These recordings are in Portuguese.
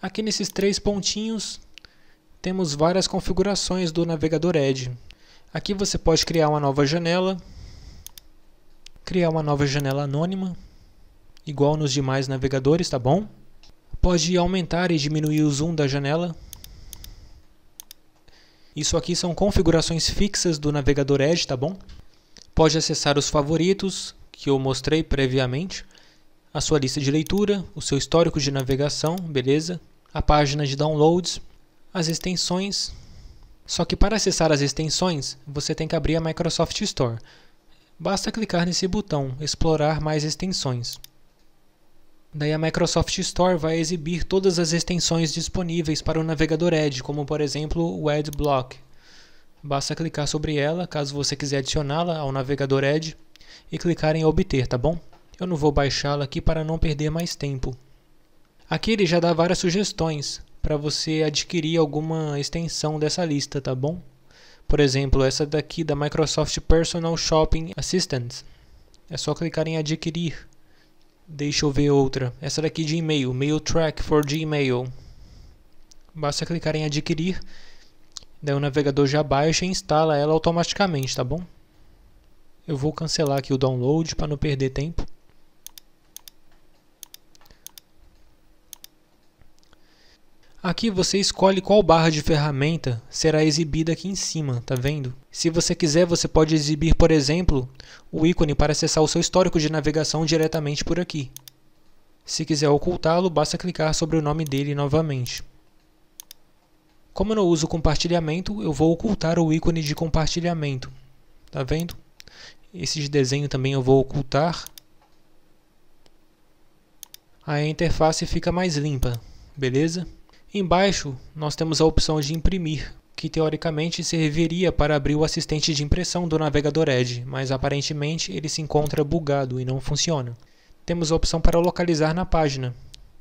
Aqui nesses três pontinhos temos várias configurações do navegador Edge. Aqui você pode criar uma nova janela, criar uma nova janela anônima, igual nos demais navegadores, tá bom? Pode aumentar e diminuir o zoom da janela. Isso aqui são configurações fixas do navegador Edge, tá bom? Pode acessar os favoritos, que eu mostrei previamente, a sua lista de leitura, o seu histórico de navegação, beleza? a página de downloads, as extensões. Só que para acessar as extensões, você tem que abrir a Microsoft Store. Basta clicar nesse botão Explorar mais extensões. Daí a Microsoft Store vai exibir todas as extensões disponíveis para o navegador Edge, como por exemplo o AdBlock. Basta clicar sobre ela, caso você quiser adicioná-la ao navegador Edge, e clicar em obter, tá bom? Eu não vou baixá-la aqui para não perder mais tempo. Aqui ele já dá várias sugestões para você adquirir alguma extensão dessa lista, tá bom? Por exemplo, essa daqui da Microsoft Personal Shopping Assistant. É só clicar em adquirir. Deixa eu ver outra. Essa daqui de e-mail, Mail Track for Gmail. Basta clicar em adquirir. Daí o navegador já baixa e instala ela automaticamente, tá bom? Eu vou cancelar aqui o download para não perder tempo. Aqui você escolhe qual barra de ferramenta será exibida aqui em cima, tá vendo? Se você quiser, você pode exibir, por exemplo, o ícone para acessar o seu histórico de navegação diretamente por aqui. Se quiser ocultá-lo, basta clicar sobre o nome dele novamente. Como eu não uso compartilhamento, eu vou ocultar o ícone de compartilhamento. Tá vendo? Esse de desenho também eu vou ocultar. A interface fica mais limpa, beleza? Embaixo, nós temos a opção de imprimir, que teoricamente serviria para abrir o assistente de impressão do navegador Edge, mas aparentemente ele se encontra bugado e não funciona. Temos a opção para localizar na página.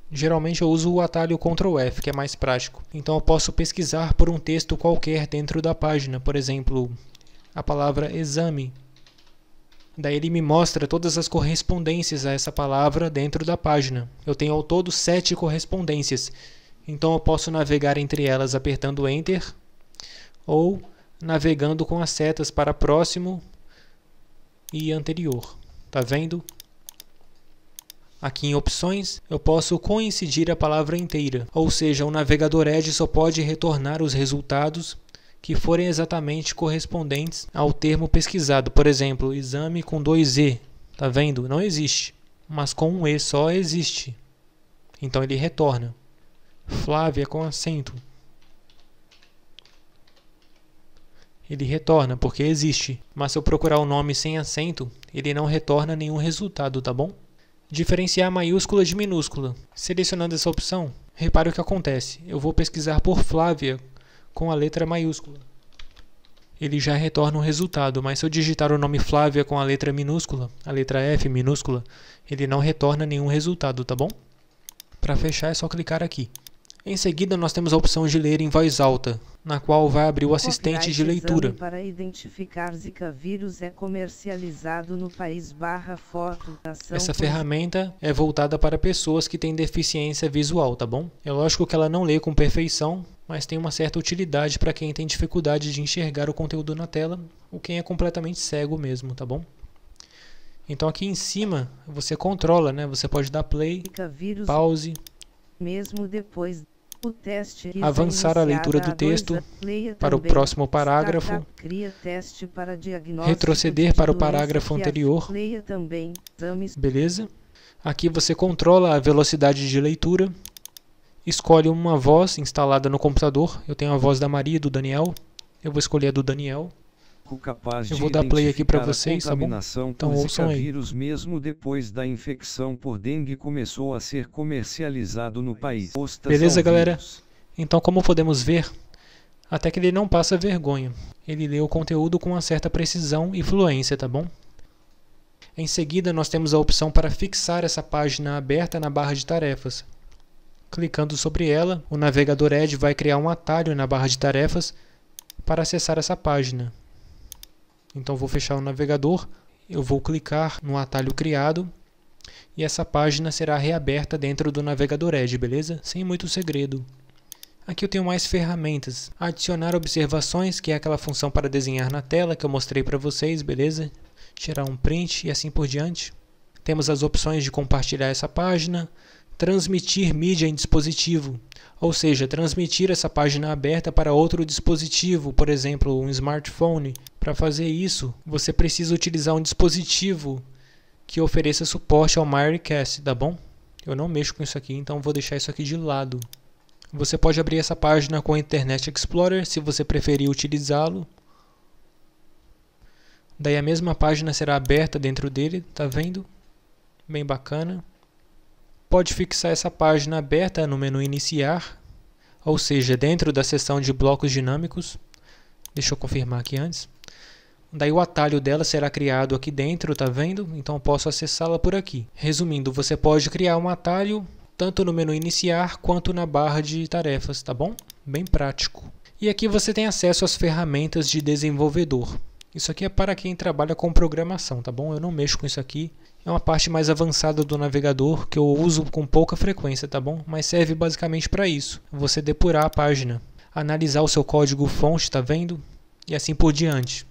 Geralmente eu uso o atalho Ctrl F, que é mais prático. Então eu posso pesquisar por um texto qualquer dentro da página, por exemplo, a palavra exame. Daí ele me mostra todas as correspondências a essa palavra dentro da página. Eu tenho ao todo sete correspondências então eu posso navegar entre elas apertando Enter ou navegando com as setas para próximo e anterior. Tá vendo? Aqui em opções, eu posso coincidir a palavra inteira, ou seja, o navegador Edge só pode retornar os resultados que forem exatamente correspondentes ao termo pesquisado. Por exemplo, exame com dois E, tá vendo? Não existe, mas com um E só existe. Então ele retorna. Flávia com acento. Ele retorna porque existe, mas se eu procurar o um nome sem acento, ele não retorna nenhum resultado, tá bom? Diferenciar maiúscula de minúscula. Selecionando essa opção, repare o que acontece. Eu vou pesquisar por Flávia com a letra maiúscula. Ele já retorna o um resultado, mas se eu digitar o nome Flávia com a letra minúscula, a letra F minúscula, ele não retorna nenhum resultado, tá bom? Para fechar é só clicar aqui. Em seguida, nós temos a opção de ler em voz alta, na qual vai abrir o assistente de leitura. Para identificar Zika vírus é comercializado no país barra foto. Essa ferramenta é voltada para pessoas que têm deficiência visual, tá bom? É lógico que ela não lê com perfeição, mas tem uma certa utilidade para quem tem dificuldade de enxergar o conteúdo na tela ou quem é completamente cego mesmo, tá bom? Então aqui em cima você controla, né? Você pode dar play, pause. Mesmo depois avançar a leitura do texto para o próximo parágrafo, retroceder para o parágrafo anterior. Beleza? Aqui você controla a velocidade de leitura, escolhe uma voz instalada no computador. Eu tenho a voz da Maria e do Daniel. Eu vou escolher a do Daniel capaz Eu vou dar play aqui para vocês, tá bom? Então ouçam aí. vírus mesmo depois da infecção por dengue começou a ser comercializado no país. Beleza, galera? Então, como podemos ver, até que ele não passa vergonha. Ele lê o conteúdo com uma certa precisão e fluência, tá bom? Em seguida, nós temos a opção para fixar essa página aberta na barra de tarefas. Clicando sobre ela, o navegador Edge vai criar um atalho na barra de tarefas para acessar essa página. Então vou fechar o navegador, eu vou clicar no atalho criado e essa página será reaberta dentro do navegador Edge, beleza? Sem muito segredo. Aqui eu tenho mais ferramentas. Adicionar observações, que é aquela função para desenhar na tela que eu mostrei para vocês, beleza? Tirar um print e assim por diante. Temos as opções de compartilhar essa página, transmitir mídia em dispositivo, ou seja, transmitir essa página aberta para outro dispositivo, por exemplo, um smartphone, para fazer isso, você precisa utilizar um dispositivo que ofereça suporte ao Mirecast, tá bom? Eu não mexo com isso aqui, então vou deixar isso aqui de lado. Você pode abrir essa página com o Internet Explorer, se você preferir utilizá-lo. Daí a mesma página será aberta dentro dele, tá vendo? Bem bacana. Pode fixar essa página aberta no menu Iniciar, ou seja, dentro da seção de blocos dinâmicos. Deixa eu confirmar aqui antes. Daí o atalho dela será criado aqui dentro, tá vendo? Então posso acessá-la por aqui. Resumindo, você pode criar um atalho tanto no menu iniciar quanto na barra de tarefas, tá bom? Bem prático. E aqui você tem acesso às ferramentas de desenvolvedor. Isso aqui é para quem trabalha com programação, tá bom? Eu não mexo com isso aqui. É uma parte mais avançada do navegador que eu uso com pouca frequência, tá bom? Mas serve basicamente para isso. Você depurar a página, analisar o seu código fonte, tá vendo? E assim por diante.